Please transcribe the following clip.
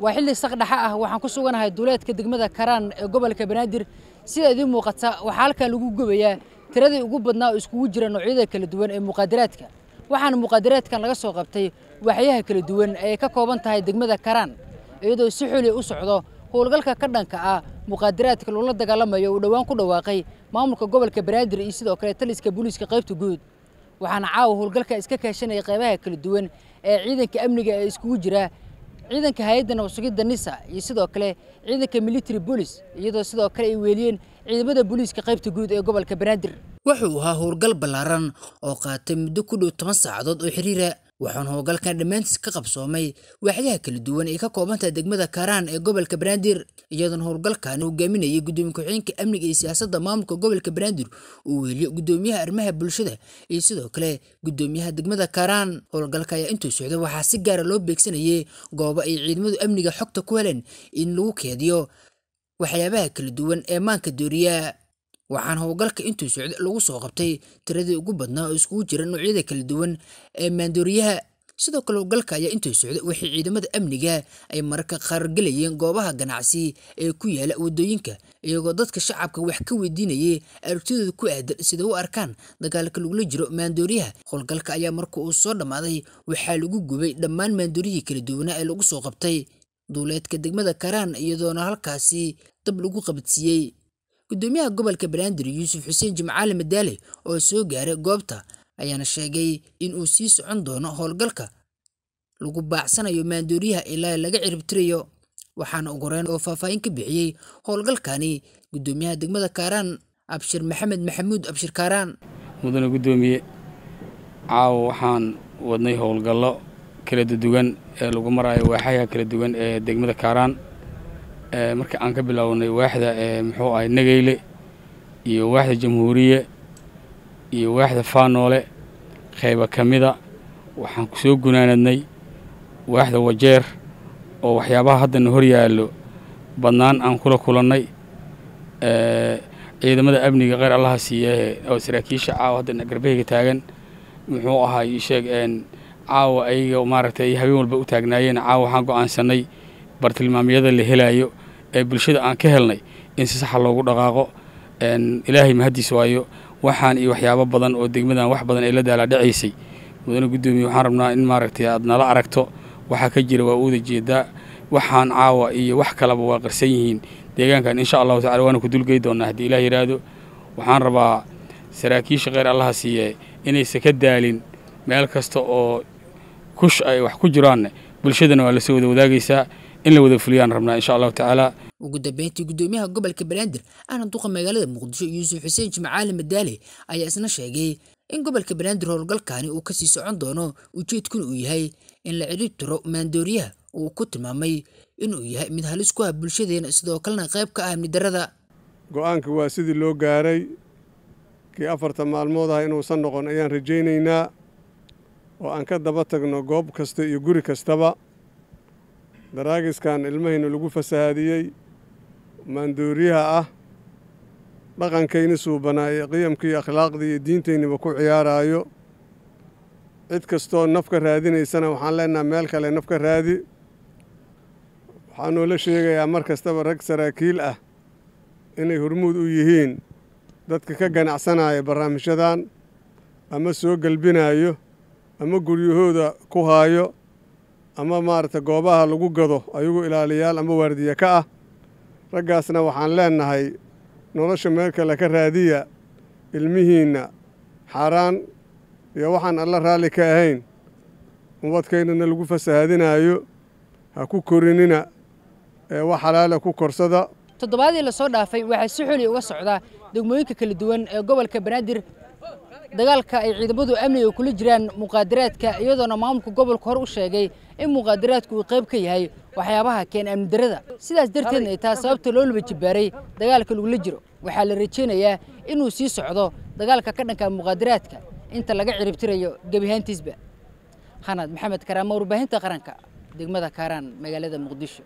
وحل سقده حقه وحنقصه وانا هاي الدولات كدقمة كران قبل كبنادر سيدا دي موقتا وحالك لقو قبيا تردي قو بدنا اسكو وجرا نعيدا كالدوان اي مقادراتك وحن مقادراتك نغسو قبتي وحيها كالدوان اي كاكوبانت هاي دقمة كران ايدو سيحولي اسعضو هو لغالك كردن كا مقادراتك لولاد دقال لما يو دوان كو دواقي مامولك قبل كبنادر اي سيدا وكرا تلس كبوليس كقيف تقود وحن عاو هو لغالك اسكاكاشن اي قيباها كالدوان اي عيدا كامنقا اسكو وجرا ciidanka hay-adda nabadsugidda nisa iyo sidoo kale ciidanka military boolis iyadoo sidoo kale ay weeliyeen ciidamada booliiska qaybta guud ee gobolka banaadir wuxuu ahaa howlgal ballaaran oo qaatay muddo ku dhow toban saacadood oo xiriira waxaanu howlgalkan dhammaantiis ka qabsoomay waaxyaha kala duwan ee ka koobanta degmada karaan ee gobolka banaadir iyadoona howlgalkan hogaaminayay guddoomiye ku-xigeenka amniga iyo siyaasadda maamulka gobolka banaadir uu weliyo gudoomiyaha arrimaha bulshada iyo sidoo kale guddoomiyaha degmada karaan howlgalka ayaa intuu socda waxaa si gaara ah loo beegsanayay goobo ay ciidamadu amniga xogta ku heleen in lagu keediyo waxyaabaha kala duwan ee maanka dooriya waxaan howlgalka intuu socday lagu soo qabtay tiradii ugu badnaa oo iskugu jira noocyada kala duwan ee maandooriyaha sidoo kale howlgalka ayaa intuu socday waxay ciidamada amniga ay mararka qaar gelayeen goobaha ganacsi ee ku yaala waddooyinka iyagoo dadka shacabka wax ka weydiinayay aragtidooda ku aadan sida u arkaan dagaalka lagula jiro maandooriyaha howlgalka ayaa marka uu soo dhammaaday waxaa lagu gubay dhammaan maandooriyihii kala duwanaa ee lagu soo qabtay duuleedka degmada karaan iyadoona halkaasi dab lagu qabadsiiyey gudoomiyaha gobolka banaadir yuusuf xuseen jimcaali madaale oo soo gaaray goobta ayaana sheegay in uu sii socon doono howlgalka lagu baacsanayo maandooriyaha ilaa laga ciribtirayo waxaana ugureyn oo faahfaahin ka bixiyey howlgalkani gudoomiyaha degmada kaaraan abshir maxamed maxamuud abshir kaaraan mudane gudoomiye caawa waxaan wadnay howlgallo kala duduwan ee lagu maraayo waaxaha kala duwan ee degmada kaaraan Eh, marka aan ka bilownay waaxda eh, muxuu ahay nageyle iyo waaxda jamhuuriye iyo waaxda faanoole qayba ka mida waxaan kusoo gunaanadnay waaxda wajeer oo waxyaabaha haddana hor yaallo badnaan aan kula kulannay eh, ciidamada amniga qeyr allaha siiyeehe oo saraakiisha caawa haddana garbahayga taagan muxuu ahaa ii caawa ayaga maaragtay ay habeen walba u taagnaayeen caawa waxaan go'aansannay bartilmaamiyada la helaayo ee bulshada aan ka helnay in si saxa ah loogu dhaqaaqo ilaahay mahaddiis waayo waxaan iyo waxyaabo badan oo degmadan wax badan ay la daalaa dhacaysay mudane guddoomiye waxaan rabnaa in maaragtay aad nala aragto waxaa ka jira waa uuda jeedaa waxaan caawa iyo wax kalaba waa qarsan yihiin deegaankan insha allahu tacala waana ku dulgey doonnaa haddii ilaah yidhaahdo waxaan rabaa saraakiisha kheyr allaha siiye inaysan ka daalin meel kasta oo kush ay wax ku jiraanne bulshadana waa la soo wada wadaagaysaa in la wada fuliyo rabnaa insha allahu tacaala ugu dambeyntii guddoomiyaha gobolka banaadir ahna duqa magaalada muqdisho yuusuf xuseen jimcaali madaale ayaa isna sheegay in gobolka banaadir howlgalkaani uu kasii socon doono ujeedkuna uu yahay in la tiro maandooriyaha uu ku tilmaamay inuu yahay mid halis ku ah bulshadeena sidoo kalena qayb ka ah amni darrada go-aanka waa sidii loo gaaray kii afarta maalmood ah inuusan noqon ayaan rajaynaynaa oo aan ka daba tagno goob kasta iyo guri kastaba daraagiskan ilmahaynu lagu fasahaadiyey maandooriyaha ah dhaqankayni suubanaa ee qiyamkii iyo akhlaaqdii iyo diintayniba ku ciyaaraayo cid kastoo naf ka raadinaysana waxaan leenaha meel kale naf ka raadi waxaanuu la sheegayaa mar kastaba rag saraakiil ah inay hormuud u yihiin dadka ka ganacsanaya barnaamijyadan ama soo galbinaayo ama guryahooda ku haayo ama maaragta goobaha lagu gado ayagu ilaaliyaal ama waardiye ka ah raggaasna waxaan leennahay nolosha meel kale ka raadiya ilmihiinna xaaraan iyo waxaan alla raalli ka ahayn ubadkaynana lagu fasahaadinaayo ha ku korinina ee wax xalaala ah ku korsada toddobaadii lasoo dhaafay waxaa si xoli uga socdaa degmooyinka kala duwan ee gobolka banaadir dagaalka ay ciidamadu amniga kula jiraan muqaadaraadka iyadoona maamulka gobolka hore u sheegay in muqaadaraadku uu qayb ka yahay waxyaabaha keen amni darada sidaas darteedna ay taa sababta loo laba jibaaray dagaalka lagula jiro waxaa la rajaynayaa inuu sii socdo dagaalka ka dhanka muqaadaraadka inta laga ciribtirayo gebihaantiisba khanaad maxamed karaama warbaahinta qaranka degmada kaaraan magaalada muqdisho